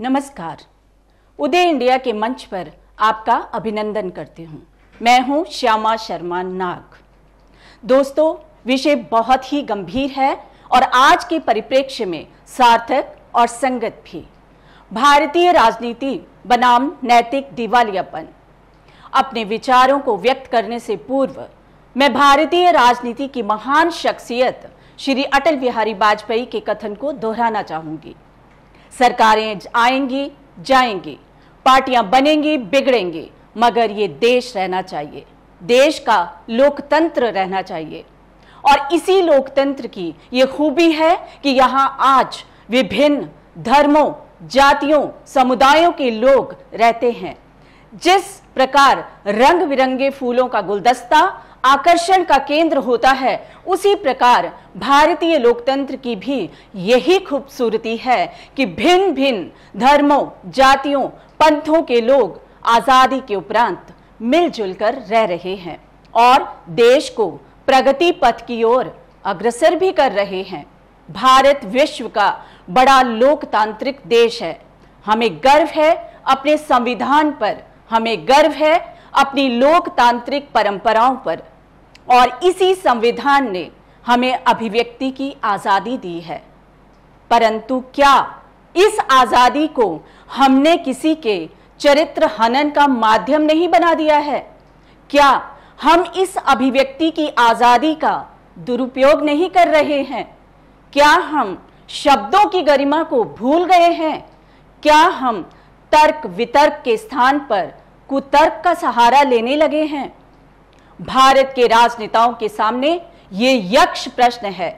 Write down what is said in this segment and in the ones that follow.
नमस्कार उदय इंडिया के मंच पर आपका अभिनंदन करती हूँ मैं हूँ श्यामा शर्मा नाग दोस्तों विषय बहुत ही गंभीर है और आज के परिप्रेक्ष्य में सार्थक और संगत भी भारतीय राजनीति बनाम नैतिक दिवालियापन अपने विचारों को व्यक्त करने से पूर्व मैं भारतीय राजनीति की महान शख्सियत श्री अटल बिहारी वाजपेयी के कथन को दोहराना चाहूंगी सरकारें आएंगी जाएंगी पार्टियां बनेंगी बिगड़ेंगी मगर ये देश रहना चाहिए देश का लोकतंत्र रहना चाहिए और इसी लोकतंत्र की ये खूबी है कि यहाँ आज विभिन्न धर्मों जातियों समुदायों के लोग रहते हैं जिस प्रकार रंग बिरंगे फूलों का गुलदस्ता आकर्षण का केंद्र होता है उसी प्रकार भारतीय लोकतंत्र की भी यही खूबसूरती है कि भिन्न भिन्न धर्मों जातियों पंथों के लोग आज़ादी के उपरांत मिलजुल कर रह रहे हैं और देश को प्रगति पथ की ओर अग्रसर भी कर रहे हैं भारत विश्व का बड़ा लोकतांत्रिक देश है हमें गर्व है अपने संविधान पर हमें गर्व है अपनी लोकतांत्रिक परंपराओं पर और इसी संविधान ने हमें अभिव्यक्ति की आज़ादी दी है परंतु क्या इस आज़ादी को हमने किसी के चरित्र हनन का माध्यम नहीं बना दिया है क्या हम इस अभिव्यक्ति की आज़ादी का दुरुपयोग नहीं कर रहे हैं क्या हम शब्दों की गरिमा को भूल गए हैं क्या हम तर्क वितर्क के स्थान पर कुतर्क का सहारा लेने लगे हैं भारत के राजनेताओं के सामने ये यक्ष प्रश्न है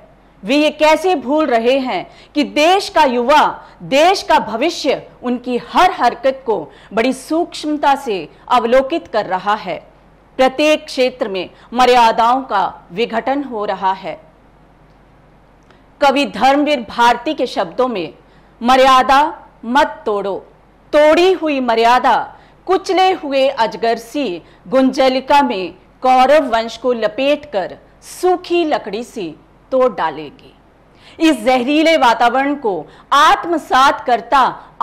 वे ये कैसे भूल रहे हैं कि देश का युवा देश का भविष्य उनकी हर हरकत को बड़ी सूक्ष्मता से अवलोकित कर रहा है प्रत्येक क्षेत्र में मर्यादाओं का विघटन हो रहा है कवि धर्मवीर भारती के शब्दों में मर्यादा मत तोड़ो तोड़ी हुई मर्यादा कुचले हुए अजगर सी गुंजलिका में कौरव वंश को लपेटकर सूखी लकड़ी सी तोड़ डालेगी इस जहरीले वातावरण को आत्मसात करता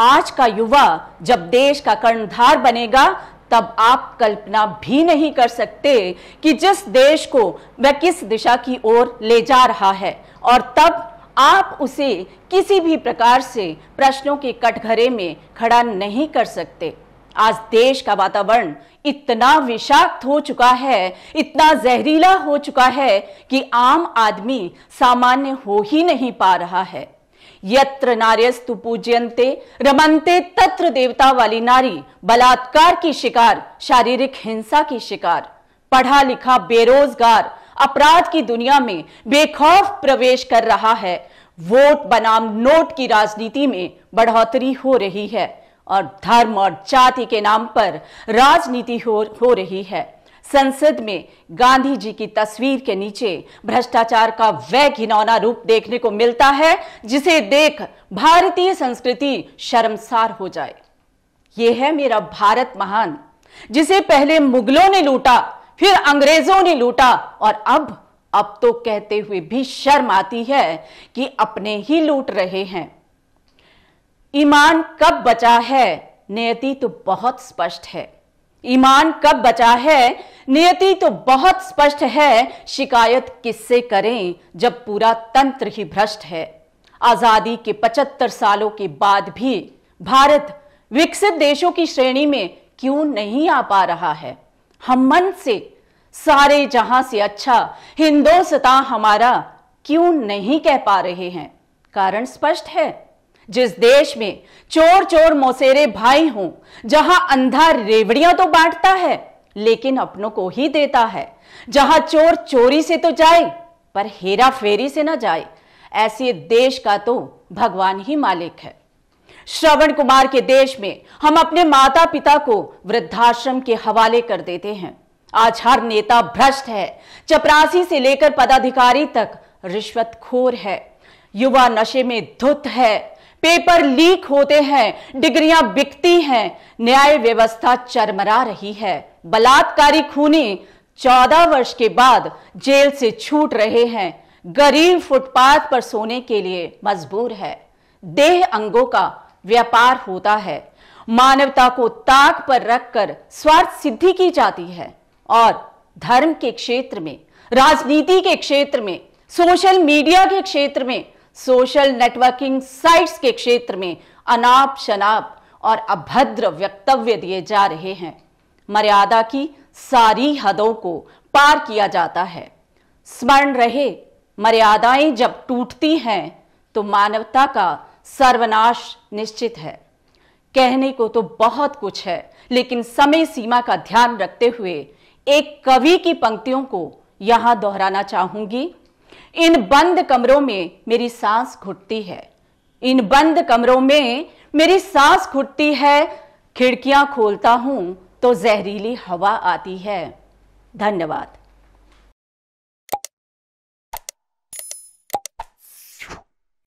आज का युवा जब देश का कर्णधार बनेगा तब आप कल्पना भी नहीं कर सकते कि जिस देश को वह किस दिशा की ओर ले जा रहा है और तब आप उसे किसी भी प्रकार से प्रश्नों के कटघरे में खड़ा नहीं कर सकते आज देश का वातावरण इतना विषाक्त हो चुका है इतना जहरीला हो चुका है कि आम आदमी सामान्य हो ही नहीं पा रहा है यत्र नार्यस्तु पूज्यंते रमनते तत्र देवता वाली नारी बलात्कार की शिकार शारीरिक हिंसा की शिकार पढ़ा लिखा बेरोजगार अपराध की दुनिया में बेखौफ प्रवेश कर रहा है वोट बनाम नोट की राजनीति में बढ़ोतरी हो रही है और धर्म और जाति के नाम पर राजनीति हो, हो रही है संसद में गांधी जी की तस्वीर के नीचे भ्रष्टाचार का वह घिनौना रूप देखने को मिलता है जिसे देख भारतीय संस्कृति शर्मसार हो जाए यह है मेरा भारत महान जिसे पहले मुगलों ने लूटा फिर अंग्रेजों ने लूटा और अब अब तो कहते हुए भी शर्म आती है कि अपने ही लूट रहे हैं ईमान कब बचा है नियति तो बहुत स्पष्ट है ईमान कब बचा है नियति तो बहुत स्पष्ट है शिकायत किससे करें जब पूरा तंत्र ही भ्रष्ट है आजादी के पचहत्तर सालों के बाद भी भारत विकसित देशों की श्रेणी में क्यों नहीं आ पा रहा है हम मन से सारे जहां से अच्छा हिंदोसता हमारा क्यों नहीं कह पा रहे हैं कारण स्पष्ट है जिस देश में चोर चोर मोसेरे भाई हों जहां अंधा रेवड़ियां तो बांटता है लेकिन अपनों को ही देता है जहां चोर चोरी से तो जाए पर हेरा फेरी से ना जाए ऐसे देश का तो भगवान ही मालिक है श्रवण कुमार के देश में हम अपने माता पिता को वृद्धाश्रम के हवाले कर देते हैं आज हर नेता भ्रष्ट है चपरासी से लेकर पदाधिकारी तक रिश्वतखोर है युवा नशे में धुत है पेपर लीक होते हैं डिग्रियां बिकती हैं न्याय व्यवस्था चरमरा रही है बलात्कारी खूनी चौदह वर्ष के बाद जेल से छूट रहे हैं गरीब फुटपाथ पर सोने के लिए मजबूर है देह अंगों का व्यापार होता है मानवता को ताक पर रखकर स्वार्थ सिद्धि की जाती है और धर्म के क्षेत्र में राजनीति के क्षेत्र में सोशल मीडिया के क्षेत्र में सोशल नेटवर्किंग साइट्स के क्षेत्र में अनाप शनाप और अभद्र वक्तव्य दिए जा रहे हैं मर्यादा की सारी हदों को पार किया जाता है स्मरण रहे मर्यादाएं जब टूटती हैं तो मानवता का सर्वनाश निश्चित है कहने को तो बहुत कुछ है लेकिन समय सीमा का ध्यान रखते हुए एक कवि की पंक्तियों को यहां दोहराना चाहूंगी इन बंद कमरों में मेरी सांस घुटती है इन बंद कमरों में मेरी सांस घुटती है खिड़कियां खोलता हूं तो जहरीली हवा आती है धन्यवाद